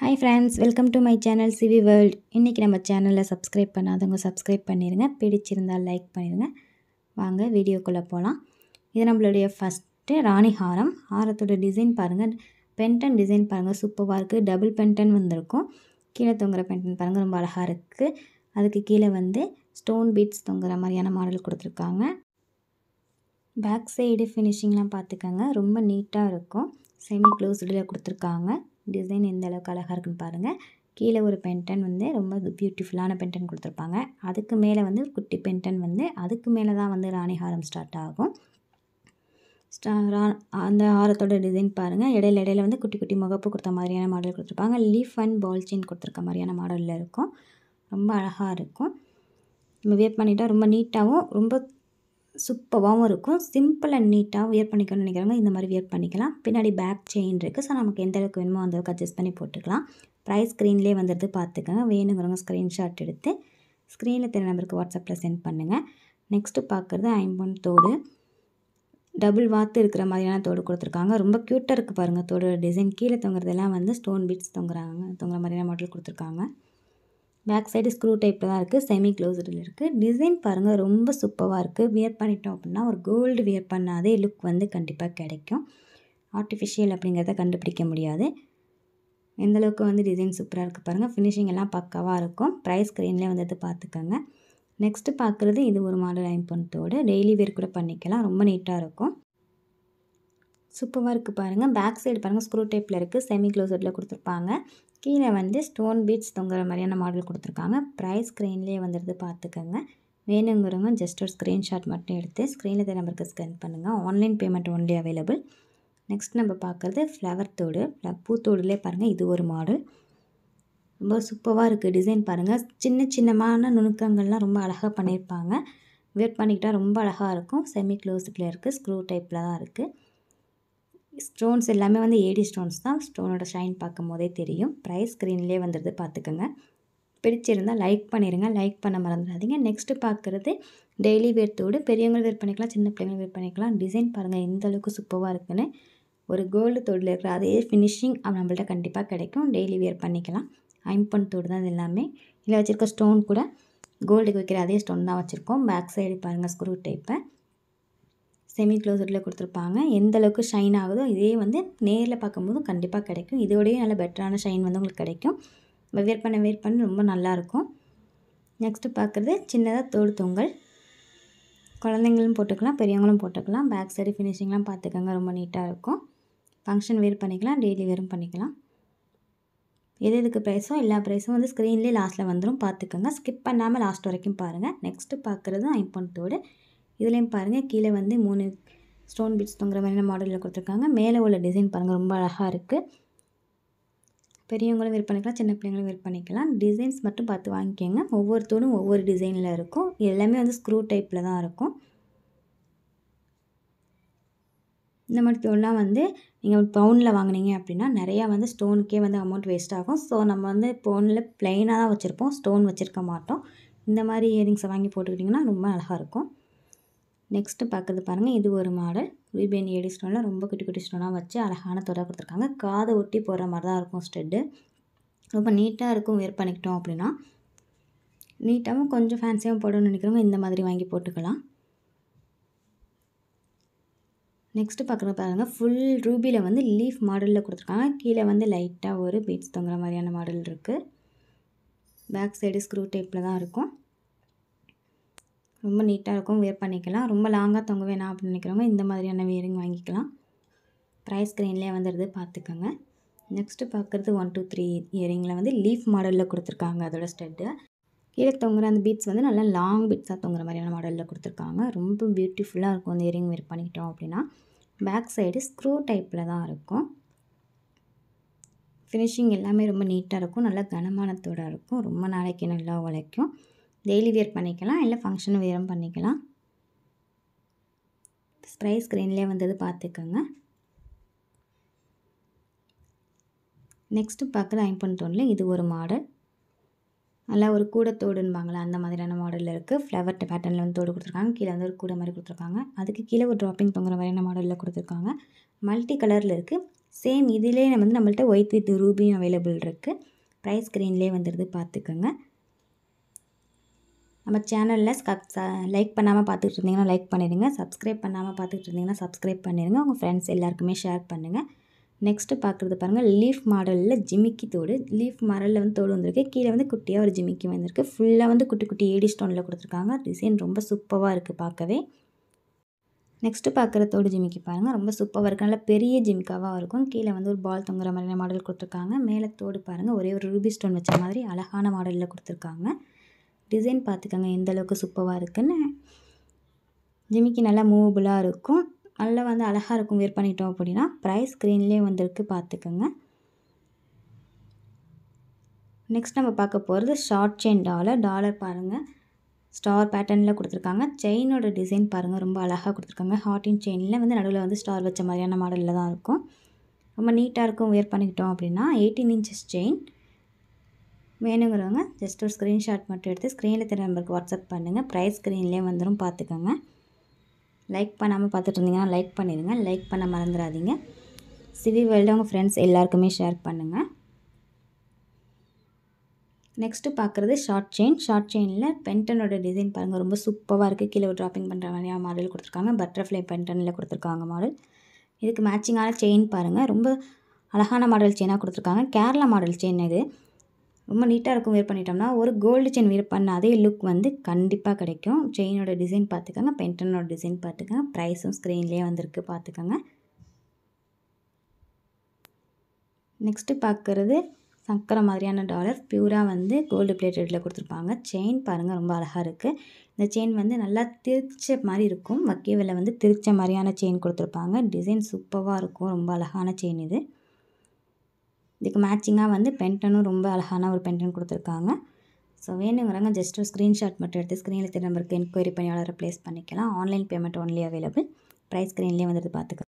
hi friends welcome to my channel CV world இன்றைக்கி நம்ம சேனலில் சப்ஸ்கிரைப் பண்ணாதவங்க சப்ஸ்கிரைப் பண்ணிடுங்க பிடிச்சிருந்தால் லைக் பண்ணிடுங்க வாங்க வீடியோக்குள்ளே போகலாம் இது நம்மளுடைய ஃபஸ்ட்டு ராணி ஹாரம் ஹாரத்தோட டிசைன் பாருங்கள் பென்டன் டிசைன் பாருங்கள் சூப்பராக இருக்குது டபுள் பென்டன் வந்திருக்கும் கீழே தொங்குற பென்டன் பாருங்கள் ரொம்ப அழகாக இருக்குது அதுக்கு கீழே வந்து ஸ்டோன் பீட்ஸ் தொங்குற மாதிரியான மாடல் கொடுத்துருக்காங்க பேக் சைடு ஃபினிஷிங்லாம் பார்த்துக்கோங்க ரொம்ப நீட்டாக இருக்கும் செமி க்ளோஸ்டில் கொடுத்துருக்காங்க டிசைன் எந்த அளவுக்கு அழகாக இருக்குன்னு பாருங்கள் கீழே ஒரு பென்டன் வந்து ரொம்ப பியூட்டிஃபுல்லான பென்டன் கொடுத்துருப்பாங்க அதுக்கு மேலே வந்து குட்டி பென்டன் வந்து அதுக்கு மேலே தான் வந்து ராணிஹாரம் ஸ்டார்ட் ஆகும் ஸ்டா அந்த ஆரத்தோட டிசைன் பாருங்கள் இடையில இடையில வந்து குட்டி குட்டி முகப்பு கொடுத்த மாதிரியான மாடல் கொடுத்துருப்பாங்க லீஃப் அண்ட் பால் செயின் கொடுத்துருக்க மாதிரியான மாடலில் இருக்கும் ரொம்ப அழகாக இருக்கும் நம்ம வேர் பண்ணிட்டால் ரொம்ப நீட்டாகவும் ரொம்ப சூப்பராகவும் இருக்கும் சிம்பிள் அண்ட் நீட்டாக வியர் பண்ணிக்கணும்னு நினைக்கிறவங்க இந்த மாதிரி வியர் பண்ணிக்கலாம் பின்னாடி பேக் செயின் இருக்குது ஸோ நமக்கு எந்த அளவுக்கு வேணுமோ அந்த அளவுக்கு அட்ஜஸ்ட் பண்ணி போட்டுக்கலாம் ப்ரைஸ் ஸ்க்ரீன்லேயே வந்துடுது பார்த்துக்கோங்க வேணுங்கிறவங்க ஸ்க்ரீன்ஷாட் எடுத்து ஸ்க்ரீனில் தெரிய நம்பருக்கு வாட்ஸ்அப்பில் சென்ட் பண்ணுங்கள் நெக்ஸ்ட்டு பார்க்குறது ஐம்பொன் தோடு டபுள் வாத்து இருக்கிற மாதிரியான தோடு கொடுத்துருக்காங்க ரொம்ப க்யூட்டாக இருக்குது பாருங்கள் தோடு டிசைன் கீழே தொங்குறதெல்லாம் வந்து ஸ்டோன் பீட்ஸ் தொங்குறாங்க தொங்குற மாதிரியான மாடல் கொடுத்துருக்காங்க பேக் சைடு ஸ்க்ரூ டைப்பில் தான் இருக்குது செமி க்ளோஸ்டில் இருக்குது டிசைன் பாருங்கள் ரொம்ப சூப்பராக இருக்குது வியர் பண்ணிட்டோம் அப்படின்னா ஒரு கோல்டு வியர் பண்ணாதே லுக் வந்து கண்டிப்பாக கிடைக்கும் ஆர்டிஃபிஷியல் அப்படிங்கிறத கண்டுபிடிக்க முடியாது எந்தளவுக்கு வந்து டிசைன் சூப்பராக இருக்குது பாருங்கள் ஃபினிஷிங் எல்லாம் பக்காவாக இருக்கும் ப்ரைஸ் ஸ்க்ரீன்லேயே வந்து பார்த்துக்கோங்க நெக்ஸ்ட்டு பார்க்குறது இது ஒரு மாடல் பண்ணத்தோடு டெய்லி வேர் கூட பண்ணிக்கலாம் ரொம்ப நீட்டாக இருக்கும் சூப்பராக இருக்குது பாருங்கள் பேக் சைடு பாருங்கள் ஸ்க்ரூ டைப்பில் இருக்குது செமி க்ளோசரில் கொடுத்துருப்பாங்க கீழே வந்து ஸ்டோன் பீட்ஸ் தொங்குற மாதிரியான மாடல் கொடுத்துருக்காங்க ப்ரைஸ் ஸ்க்ரீன்லேயே வந்துடுது பார்த்துக்கோங்க வேணுங்கிறவங்க ஜஸ்ட் ஒரு ஸ்க்ரீன்ஷாட் மட்டும் எடுத்து ஸ்க்ரீனில் தர நம்பருக்கு ஸ்கேன் பண்ணுங்கள் online payment only available next நம்ம பார்க்குறது ஃப்ளவர் தோடு பூத்தோடுலேயே பாருங்கள் இது ஒரு மாடல் ரொம்ப சூப்பராக இருக்குது டிசைன் பாருங்கள் சின்ன சின்னமான நுணுக்கங்கள்லாம் ரொம்ப அழகாக பண்ணியிருப்பாங்க வேட் பண்ணிக்கிட்டால் ரொம்ப அழகாக இருக்கும் செமி க்ளோஸ்டில் இருக்குது ஸ்க்ரூ டைப்பில் தான் இருக்குது ஸ்டோன்ஸ் எல்லாமே வந்து ஏடி ஸ்டோன்ஸ் தான் ஸ்டோனோட ஷைன் பார்க்கும் போதே தெரியும் ப்ரைஸ் ஸ்க்ரீன்லேயே வந்துடுது பார்த்துக்கோங்க பிடிச்சிருந்தால் லைக் பண்ணிடுங்க லைக் பண்ண மறந்துடாதீங்க நெக்ஸ்ட்டு பார்க்குறது டெய்லி வேர் தோடு பெரியவங்க வேர் பண்ணிக்கலாம் சின்ன பிள்ளைங்க வேர் பண்ணிக்கலாம் டிசைன் பாருங்கள் எந்த அளவுக்கு சூப்பராக இருக்குன்னு ஒரு கோல்டு தோடில் இருக்கிற அதே ஃபினிஷிங் நம்மள்ட்ட கண்டிப்பாக கிடைக்கும் டெய்லி வேர் பண்ணிக்கலாம் ஐம்பன் தோடு தான் எல்லாமே இல்லை வச்சுருக்க ஸ்டோன் கூட கோல்டுக்கு வைக்கிற அதே ஸ்டோன் தான் வச்சுருக்கோம் பேக் சைடு பாருங்கள் ஸ்க்ரூ டைப்பை செமி க்ளோசடில் கொடுத்துருப்பாங்க எந்த அளவுக்கு ஷைன் ஆகுதோ இதே வந்து நேரில் பார்க்கும்போது கண்டிப்பாக கிடைக்கும் இதோடய நல்ல பெட்டரான ஷைன் வந்து உங்களுக்கு கிடைக்கும் வேர் பண்ண வேர் பண்ண ரொம்ப நல்லாயிருக்கும் நெக்ஸ்ட்டு பார்க்குறது சின்னதாக தோடு தொங்கல் குழந்தைங்களும் போட்டுக்கலாம் பெரியவங்களும் போட்டுக்கலாம் பேக் சைடு ஃபினிஷிங்லாம் பார்த்துக்கோங்க ரொம்ப நீட்டாக இருக்கும் ஃபங்க்ஷன் வேர் பண்ணிக்கலாம் டெய்லி வேரும் பண்ணிக்கலாம் எது எதுக்கு ப்ரைஸோ எல்லா ப்ரைஸும் வந்து ஸ்க்ரீன்லேயே லாஸ்ட்டில் வந்துடும் பார்த்துக்கோங்க ஸ்கிப் பண்ணாமல் லாஸ்ட் வரைக்கும் பாருங்கள் நெக்ஸ்ட்டு பார்க்குறது ஐம்பன் தோடு இதுலேயும் பாருங்கள் கீழே வந்து மூணு ஸ்டோன் பீட்ஸ் தொங்குற மாதிரியான மாடலில் கொடுத்துருக்காங்க மேலே உள்ள டிசைன் பாருங்கள் ரொம்ப அழகாக இருக்குது பெரியவங்களும் வேர் பண்ணிக்கலாம் சின்ன பிள்ளைங்களும் வேர் பண்ணிக்கலாம் டிசைன்ஸ் மட்டும் பார்த்து வாங்கிக்கோங்க ஒவ்வொரு தூணும் ஒவ்வொரு டிசைனில் இருக்கும் எல்லாமே வந்து ஸ்க்ரூ டைப்பில் தான் இருக்கும் இந்த மாதிரி தோல்லாம் வந்து நீங்கள் பவுனில் வாங்கினீங்க அப்படின்னா நிறையா வந்து ஸ்டோனுக்கே வந்து அமௌண்ட் வேஸ்ட் ஆகும் ஸோ நம்ம வந்து பவுனில் ப்ளைனாக தான் வச்சுருப்போம் ஸ்டோன் வச்சுருக்க மாட்டோம் இந்த மாதிரி இயரிங்ஸை வாங்கி போட்டுக்கிட்டிங்கன்னா ரொம்ப அழகாக இருக்கும் நெக்ஸ்ட்டு பார்க்குறது பாருங்கள் இது ஒரு மாடல் ரூபியன் ஏடி ஸ்டோனில் ரொம்ப குட்டி குட்டி ஸ்டோனாக வச்சு அழகான தொடர் கொடுத்துருக்காங்க காதை ஒட்டி போகிற மாதிரி தான் இருக்கும் ஸ்டெட்டு ரொம்ப நீட்டாக இருக்கும் வேர் பண்ணிக்கிட்டோம் அப்படின்னா நீட்டாகவும் கொஞ்சம் ஃபேன்சியாகவும் போடணும்னு நினைக்கிறவங்க இந்த மாதிரி வாங்கி போட்டுக்கலாம் நெக்ஸ்ட்டு பார்க்குற பாருங்கள் ஃபுல் ரூபியில் வந்து லீஃப் மாடலில் கொடுத்துருக்காங்க கீழே வந்து லைட்டாக ஒரு பீட்ஸ் தொங்குற மாதிரியான மாடல் இருக்குது பேக் சைடு ஸ்க்ரூ டைப்பில் தான் இருக்கும் ரொம்ப நீட்டாக இருக்கும் வேர் பண்ணிக்கலாம் ரொம்ப லாங்காக தொங்க வேணாம் அப்படின்னு நினைக்கிறவங்க இந்த மாதிரியான வேரிங் வாங்கிக்கலாம் ப்ரைஸ் க்ரீன்லேயே வந்துடுது பார்த்துக்கோங்க நெக்ஸ்ட்டு பார்க்குறது ஒன் டூ த்ரீ இயரிங்கில் வந்து லீஃப் மாடலில் கொடுத்துருக்காங்க அதோட ஸ்டெட்டு கீழே தொங்குற அந்த பீட்ஸ் வந்து நல்லா லாங் பீட்ஸாக தொங்குற மாதிரியான மாடலில் கொடுத்துருக்காங்க ரொம்ப பியூட்டிஃபுல்லாக இருக்கும் அந்த இயரிங் வேர் பண்ணிக்கிட்டோம் அப்படின்னா பேக் சைடு ஸ்க்ரூ டைப்பில் தான் இருக்கும் ஃபினிஷிங் எல்லாமே ரொம்ப நீட்டாக இருக்கும் நல்லா கனமானத்தோடு இருக்கும் ரொம்ப நாளைக்கு நல்லா உழைக்கும் டெய்லி வியர் பண்ணிக்கலாம் இல்லை ஃபங்க்ஷன் வியரும் பண்ணிக்கலாம் ஸ்ப்ரை ஸ்க்ரீன்லேயே வந்தது பார்த்துக்கோங்க நெக்ஸ்ட்டு பார்க்குற ஐம்பன் டோனில் இது ஒரு மாடல் நல்லா ஒரு கூடத்தோடுன்பாங்களா அந்த மாதிரியான மாடலில் இருக்குது ஃப்ளவர் பேட்டர்னில் வந்து தோடு கொடுத்துருக்காங்க கீழே வந்து ஒரு கூடை மாதிரி கொடுத்துருக்காங்க அதுக்கு கீழே ஒரு ட்ராப்பிங் தொங்குற மாதிரியான மாடலில் கொடுத்துருக்காங்க மல்டி கலரில் இருக்குது சேம் இதிலே வந்து நம்மள்ட்ட ஒயிட் வித் ரூபியும் அவைலபிள் இருக்குது ப்ரைஸ் ஸ்க்ரீன்லேயே வந்துடுது பார்த்துக்கோங்க நம்ம சேனலில் ஸ்கப் லைக் பண்ணாமல் பார்த்துட்டு இருந்தீங்கன்னா லைக் பண்ணிடுங்க சப்ஸ்கிரைப் பண்ணாமல் பார்த்துட்டு இருந்தீங்கன்னா சப்ஸ்கிரைப் பண்ணிடுங்க உங்கள் ஃப்ரெண்ட்ஸ் எல்லாருக்குமே ஷேர் பண்ணுங்கள் நெக்ஸ்ட்டு பார்க்குறது பாருங்கள் லீஃப் மாடலில் ஜிமிக்கி தோடு லீஃப் மாடலில் வந்து தோடு வந்திருக்கு கீழே வந்து குட்டியாக ஒரு ஜிமிக்கி வந்திருக்கு ஃபுல்லாக வந்து குட்டி குட்டி ஏடி ஸ்டோனில் கொடுத்துருக்காங்க டிசைன் ரொம்ப சூப்பராக இருக்குது பார்க்கவே நெக்ஸ்ட்டு பார்க்குற தோடு ஜிமிக்கி பாருங்கள் ரொம்ப சூப்பராக இருக்குது நல்லா பெரிய ஜிமிக்காவாக இருக்கும் கீழே வந்து ஒரு பால் தொங்குற மாதிரியான மாடல் கொடுத்துருக்காங்க மேலே தோடு பாருங்கள் ஒரே ஒரு ரூபி ஸ்டோன் வச்ச மாதிரி அழகான மாடலில் கொடுத்துருக்காங்க டிசைன் பார்த்துக்கோங்க எந்தளவுக்கு சூப்பராக இருக்குன்னு ஜிமிக்கி நல்லா மூவபுளாக இருக்கும் நல்லா வந்து அழகாக இருக்கும் வேர் பண்ணிட்டோம் அப்படின்னா ப்ரைஸ் ஸ்க்ரீன்லேயே வந்திருக்கு பார்த்துக்கோங்க நெக்ஸ்ட் நம்ம பார்க்க போகிறது ஷார்ட் செயின் டாலர் டாலர் பாருங்கள் ஸ்டார் பேட்டர்னில் கொடுத்துருக்காங்க செயினோட டிசைன் பாருங்கள் ரொம்ப அழகாக கொடுத்துருக்காங்க ஹாட்டின் செயினில் வந்து நடுவில் வந்து ஸ்டார் வச்ச மாதிரியான மாடலில் தான் இருக்கும் ரொம்ப நீட்டாக இருக்கும் வேர் பண்ணிக்கிட்டோம் அப்படின்னா எயிட்டீன் இன்ச்சஸ் செயின் வேணுங்கிறவங்க ஜஸ்ட் ஒரு ஸ்க்ரீன்ஷாட் மட்டும் எடுத்து ஸ்க்ரீனில் தெரிய நம்பருக்கு வாட்ஸ்அப் பண்ணுங்கள் ப்ரைஸ் ஸ்க்ரீன்லேயே வந்துடும் பார்த்துக்கோங்க லைக் பண்ணாமல் பார்த்துட்டு இருந்தீங்கன்னா லைக் பண்ணிடுங்க லைக் பண்ண மறந்துடாதீங்க சிவி வேல்டு உங்கள் ஃப்ரெண்ட்ஸ் எல்லாருக்குமே ஷேர் பண்ணுங்கள் நெக்ஸ்ட்டு பார்க்குறது ஷார்ட் செயின் ஷார்ட் செயினில் பென்டனோட டிசைன் பாருங்கள் ரொம்ப சூப்பராக இருக்குது கீழே ட்ராப்பிங் பண்ணுற மாதிரியான மாடல் கொடுத்துருக்காங்க பட்டர்ஃப்ளை பென்டனில் கொடுத்துருக்காங்க மாடல் இதுக்கு மேட்சிங்கான செயின் பாருங்கள் ரொம்ப அழகான மாடல் செயினாக கொடுத்துருக்காங்க கேரளா மாடல் செயின் இது ரொம்ப நீட்டாக இருக்கும் வேர் பண்ணிட்டோம்னா ஒரு கோல்டு செயின் வேர் பண்ண அதே லுக் வந்து கண்டிப்பாக கிடைக்கும் செயினோட டிசைன் பார்த்துக்கோங்க பென்டனோட டிசைன் பார்த்துக்கோங்க ப்ரைஸும் ஸ்க்ரீன்லேயே வந்திருக்கு பார்த்துக்கோங்க நெக்ஸ்ட்டு பார்க்குறது சக்கரை மாதிரியான டாலர் பியூராக வந்து கோல்டு பிளேட்டடில் கொடுத்துருப்பாங்க செயின் பாருங்கள் ரொம்ப அழகாக இருக்குது இந்த செயின் வந்து நல்லா திரிச்ச மாதிரி இருக்கும் வக்கீவில் வந்து திரிச்ச மாதிரியான செயின் கொடுத்துருப்பாங்க டிசைன் சூப்பராக இருக்கும் ரொம்ப அழகான செயின் இது இதுக்கு மேட்சிங்காக வந்து பென்டனும் ரொம்ப அழகான ஒரு பென்டன் கொடுத்துருக்காங்க ஸோ வேணுங்கிறாங்க ஜஸ்ட் ஒரு ஸ்க்ரீன்ஷாட் மட்டும் எடுத்து ஸ்க்ரீனில் திரு நம்பருக்கு என்கொயரி பணியாளரை ப்ளேஸ் பண்ணிக்கலாம் online payment only available price ஸ்க்ரீன்லேயே வந்துட்டு பார்த்துக்கலாம்